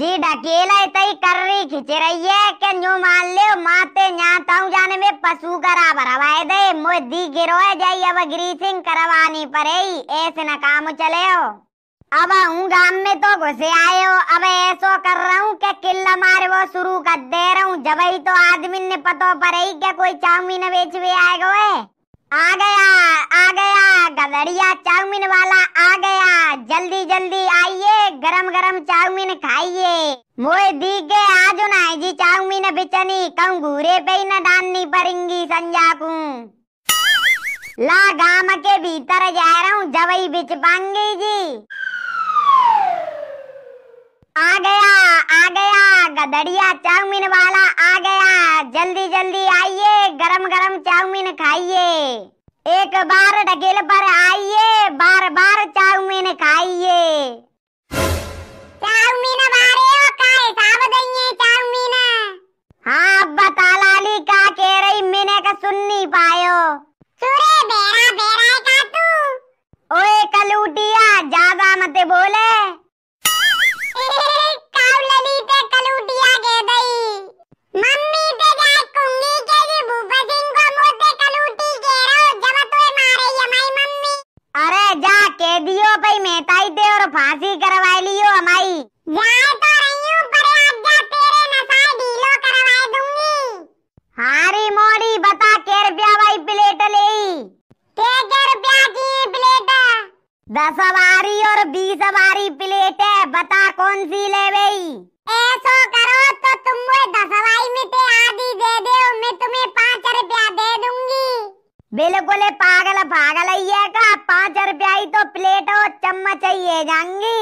जी ढकेला इतना ही कर रही खींच रही है के न्यू मान ले माते न्याता हूँ जाने में पशु करा भरवाए दे मोदी गिरो है जाई अब ग्रीसिंग करवानी पड़े ऐसे न काम चले हो अब हूँ गांव में तो घुसे आए हो अब ऐसो कर रहा हूँ कि किल्ला मारे वो शुरू कर दे रहा हूँ जब ही तो आदमी ने पतो पड़े क्या कोई चाउमीन बेच भी आएगा आ गया आ गया गदरिया चाउमीन वाला आ जल्दी जल्दी आइए गरम गरम चाउमीन खाइए मोए दी गए आज ना है जी चाउमीन बिचनी कम घूरे पे ही न डालनी पड़ेंगी संजा को ला गाम के भीतर जा रहा हूँ जवई बिच पांगी जी आ गया आ गया गदड़िया चाउमीन वाला आ गया जल्दी जल्दी आइए गरम गरम चाउमीन खाइए एक बार ढकेल पर आ तो भाई मेहताई दे और फांसी करवा लियो हमारी जा तो रही हूँ पर आज जा तेरे नसाए ढीलो करवा दूंगी हारी मोड़ी बता के रुपया भाई प्लेट ले के के रुपया की प्लेट दस वारी और बीस वारी प्लेट है बता कौन सी ले गई ऐसा करो तो तुम वो दस वारी में पे आधी दे दो मैं तुम्हें पाँच रुपया बिल्कुल पागल पागल पाँच रुपया ही तो प्लेट और चम्मच ही जाएंगी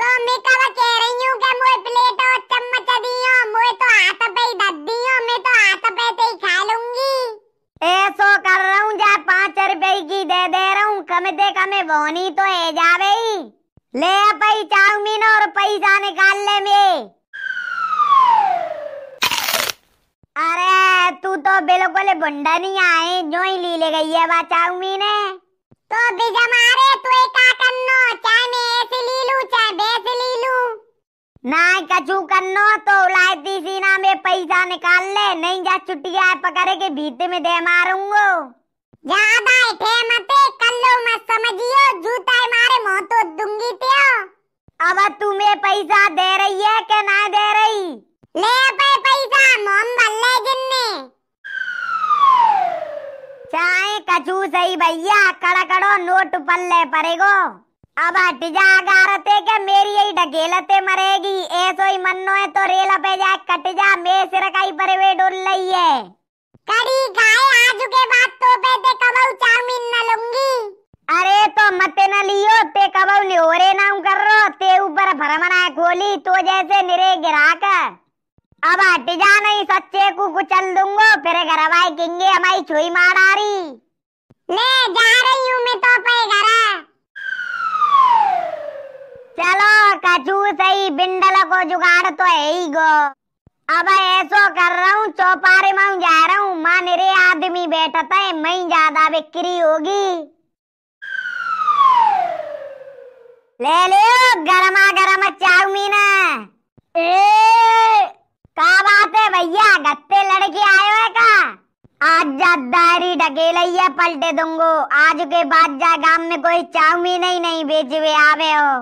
तो मैं कब कह रही हूँ कि मुझे प्लेट और चम्मच दियो मुझे तो हाथ पे ही दद दियो मैं तो हाथ पे से ही खा लूंगी ऐसो कर रहा हूँ जा पाँच रुपए की दे दे रहा हूँ कम से कम बोनी तो है जावे ही ले पाई चाउमीन और पैसा निकाल ले मैं बे लोग बोले बंडा नहीं आए जो ही ली ले गई है बचाऊ मीने तो बिजा मारे तू एक का करनो चाहे मैं ऐसे ली लूं चाहे वैसे ली लूं ना कछु करनो तो लाए दी सीना में पैसा निकाल ले नहीं जा छुट्टिया पकड़े के भीते में दे मारूंगो ज्यादा ठे मत कर लो मत समझियो जूता मारे मौत तो दूंगी त्यो अब तू में पैसा दे रही है के ना दे रही ले पे पैसा जूस है भैया कड़ा कड़ो नोट पल्ले परेगो अब हट जा के मेरी यही ढकेलते मरेगी ऐसो ही मन्नो है तो रेल पे जा कट जा मे सिर का ही परेवे डोल रही है करी गाय आज के बाद तो पे ते कबऊ चाउमीन न लूंगी अरे तो मते न लियो ते कबऊ ले ओरे ना कर रो ते ऊपर भरमना है गोली तो जैसे निरे गिरा कर अब हट जा नहीं सच्चे को कुचल दूंगो फिर घर किंगे हमारी छुई मार रही मैं जा रही हूँ मैं तो अपने घर चलो कचू सही बिंडल को जुगाड़ तो है ही गो अब ऐसो कर रहा हूँ चौपारे में जा रहा हूँ माँ मेरे आदमी बैठा था मैं ज्यादा बिक्री होगी ले ले गरमा गरम चाउमीन बेलैया पलटे दूंगो आज के बाद जा गांव में कोई चाउमीन ही नहीं बेचवे आवे हो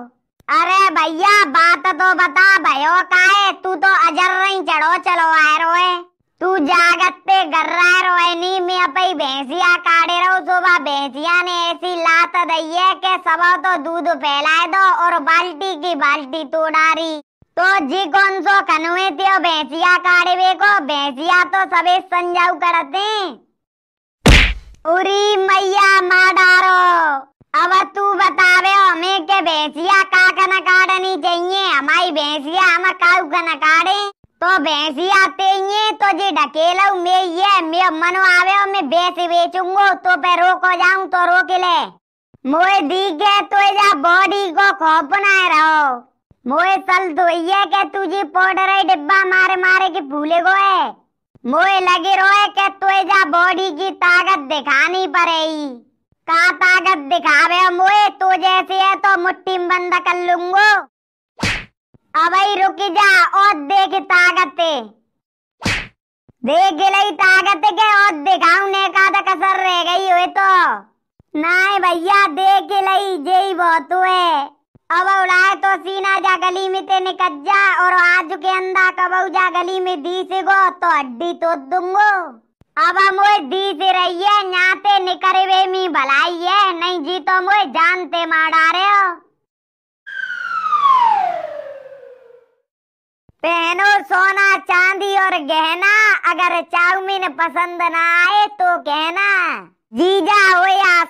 अरे भैया बात तो बता भयो काहे तू तो अजर रही चढ़ो चलो आए रोए तू जागते गर्रा रोए नी मैं अपई भैंसिया काटे रहो सुबह भैंसिया ने ऐसी लात दई के सब तो दूध फैलाए दो और बाल्टी की बाल्टी तोड़ारी तो जी कौन सो कनुए थे भैंसिया काड़े को भैंसिया तो सबे संजाऊ करते उरी मैया मारो अब तू बतावे हमें के भैंसिया का कना काटनी चाहिए हमारी भैंसिया हम काऊ कना काटे तो भैंसिया तेइए तो जे ढकेलो मैं ये मैं मनो आवे मैं बेच बेचूंगो तो पे रोको जाऊं तो रोक ले मोए दी के तो जा बॉडी को खोपना है रहो मोए चल तो ये के तुझे पाउडर डिब्बा मारे मारे के भूले गो है मोए लगी रोए के तुए जा बॉडी की ताकत दिखानी पड़ेगी का ताकत दिखावे मोए तू जैसी है तो मुट्ठी में बंद कर लूंगो अब रुकी जा और देख ताकत देख गई ताकत के और दिखाऊ ने का तो कसर रह गई हुए तो ना भैया देख लई जेई बहुत हुए अब उड़ाए तो सीना जा गली में ते तेने जा और आज के अंदा कबऊ जा गली में दी से गो तो अड्डी तो दूंगो अब मोए दी से रही है नाते निकरे वे मी भलाई है नहीं जी तो मोए जानते मारा रहे हो पहनो सोना चांदी और गहना अगर चाउमीन पसंद ना आए तो कहना जीजा हो या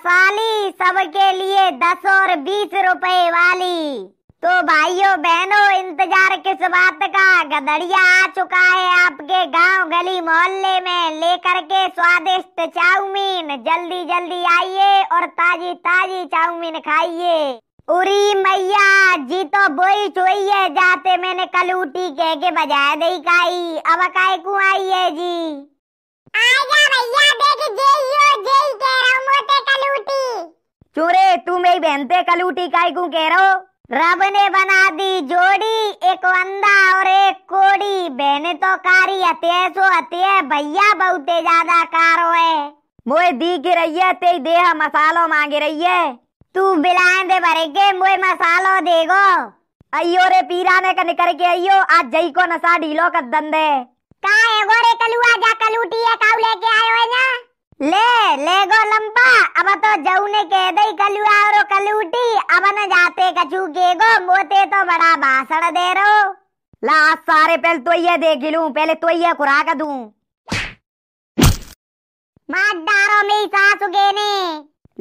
सबके लिए दस और बीस रुपए वाली तो भाइयों बहनों इंतजार किस बात का गदड़िया आ चुका है आपके गांव गली मोहल्ले में लेकर के स्वादिष्ट चाउमीन जल्दी जल्दी आइए और ताजी ताजी चाउमीन खाइए उरी मैया जी तो बोई चोई है जाते मैंने कल उठी कह के बजाय दही खाई अब काय कु आई है जी आजा भैया देख जे यो तू मेरी बहन से कल काई को कह रहो रब ने बना दी जोड़ी एक वंदा और एक कोड़ी बहने तो कारी हते सो हते भैया बहुते ज्यादा कारो है मोए दी के रही है तेरी देह मसालो मांगे रही है तू बिलाए दे भरे के मोए मसालो देगो अयो रे पीरा ने कने करके अयो आज जई को नशा ढीलो कर दंदे का है गो रे कलुआ जा कलूटी है काऊ लेके आयो है ना ले लेगो लंबा अब तो जाऊ ने कह दे कलुआ और कलूटी अब न जाते कचू के गो मोते तो बड़ा भाषण दे रो ला सारे पहले तो ये देख लू पहले तो ये कुरा कर दू मत डारो मेरी सासू के ने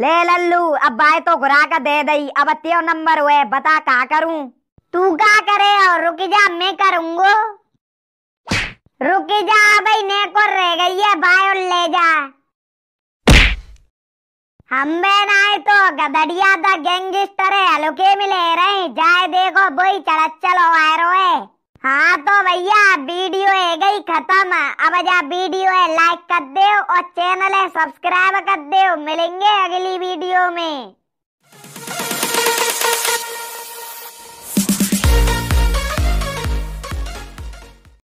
ले लल्लू अब बाय तो घुरा कर दे दई अब तेरो नंबर हुए बता का करूं तू का करे और रुक जा मैं करूंगो रुक जा अब हम्बे नाय तो गदड़िया था गैंगस्टर है में ले रहे जाए देखो बोई चढ़त चलो वायरो है हाँ तो भैया वीडियो है गई खत्म अब जा वीडियो है लाइक कर दे और चैनल है सब्सक्राइब कर दे मिलेंगे अगली वीडियो में